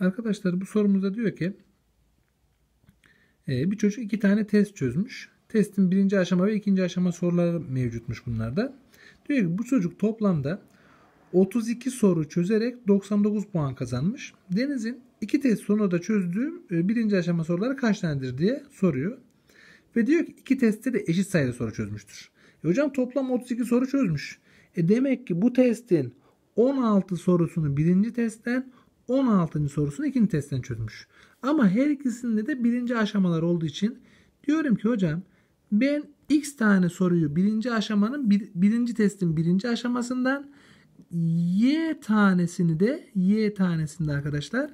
Arkadaşlar bu sorumuzda diyor ki e, bir çocuk iki tane test çözmüş. Testin birinci aşama ve ikinci aşama soruları mevcutmuş bunlarda. Diyor ki bu çocuk toplamda 32 soru çözerek 99 puan kazanmış. Deniz'in iki test sonunda da çözdüğü e, birinci aşama soruları kaç tanedir diye soruyor. Ve diyor ki iki testte de eşit sayıda soru çözmüştür. E hocam toplam 32 soru çözmüş. E demek ki bu testin 16 sorusunu birinci testten 16. sorusunu ikinci testten çözmüş. Ama her ikisinde de birinci aşamalar olduğu için diyorum ki hocam ben x tane soruyu birinci aşamanın bir, birinci testin birinci aşamasından y tanesini de y tanesinde arkadaşlar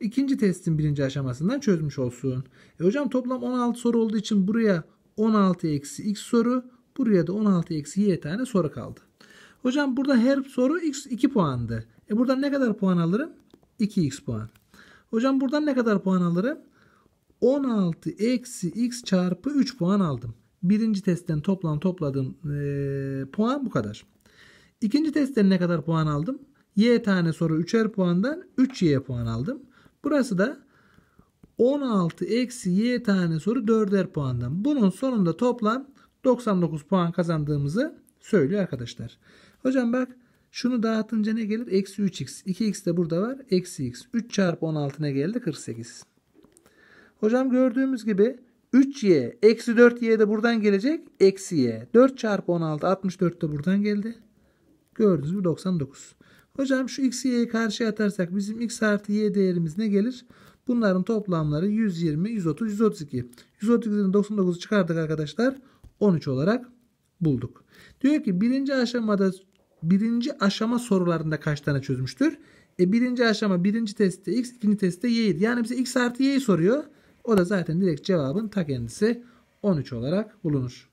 ikinci testin birinci aşamasından çözmüş olsun. E hocam toplam 16 soru olduğu için buraya 16 eksi x soru buraya da 16 eksi y tane soru kaldı. Hocam burada her soru x 2 puandı. E buradan ne kadar puan alırım? 2x puan. Hocam buradan ne kadar puan alırım? 16 eksi x çarpı 3 puan aldım. Birinci testten toplam topladığım e, puan bu kadar. İkinci testten ne kadar puan aldım? Y tane soru 3'er puandan 3y puan aldım. Burası da 16 eksi y tane soru 4'er puandan. Bunun sonunda toplam 99 puan kazandığımızı söylüyor arkadaşlar. Hocam bak şunu dağıtınca ne gelir? Eksi 3x. 2x de burada var. Eksi x. 3 çarpı 16 ne geldi? 48. Hocam gördüğümüz gibi 3y eksi 4y de buradan gelecek. Eksi y. 4 çarpı 16 64 de buradan geldi. Gördünüz gibi 99. Hocam şu x y'yi karşıya atarsak bizim x artı y değerimiz ne gelir? Bunların toplamları 120, 130, 132. 132'den 99'u çıkardık arkadaşlar. 13 olarak bulduk. Diyor ki birinci aşamada birinci aşama sorularında kaç tane çözmüştür? E birinci aşama birinci testte x, ikinci testte y'ydi. Yani bize x artı y'yi soruyor. O da zaten direkt cevabın ta kendisi 13 olarak bulunur.